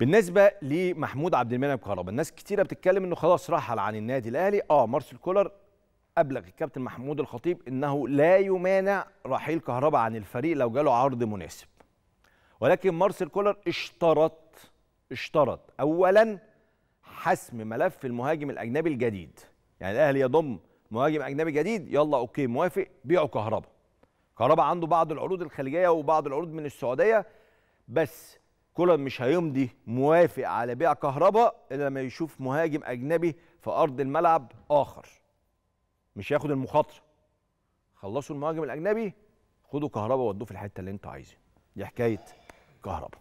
بالنسبه لمحمود عبد المنعم كهربا الناس كتيره بتتكلم انه خلاص رحل عن النادي الاهلي اه مارسيل كولر ابلغ الكابتن محمود الخطيب انه لا يمانع رحيل كهربا عن الفريق لو جاله عرض مناسب ولكن مارسيل كولر اشترط اشترط اولا حسم ملف المهاجم الاجنبي الجديد يعني الاهلي يضم مهاجم اجنبي جديد يلا اوكي موافق بيعوا كهربا كهربا عنده بعض العروض الخليجيه وبعض العروض من السعوديه بس كولر مش هيمضي موافق على بيع كهرباء الا لما يشوف مهاجم اجنبي في ارض الملعب اخر مش هياخد المخاطره خلصوا المهاجم الاجنبي خدوا كهرباء ودوه في الحته اللي انتوا عايزين دي حكايه كهرباء